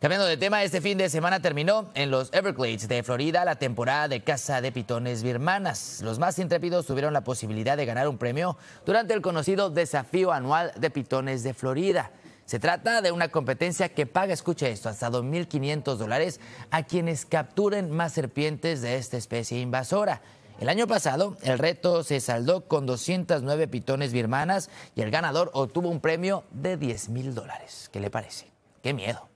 Cambiando de tema, este fin de semana terminó en los Everglades de Florida la temporada de caza de pitones birmanas. Los más intrépidos tuvieron la posibilidad de ganar un premio durante el conocido Desafío Anual de Pitones de Florida. Se trata de una competencia que paga, escucha esto, hasta 2.500 dólares a quienes capturen más serpientes de esta especie invasora. El año pasado, el reto se saldó con 209 pitones birmanas y el ganador obtuvo un premio de $10,000. mil dólares. ¿Qué le parece? ¡Qué miedo!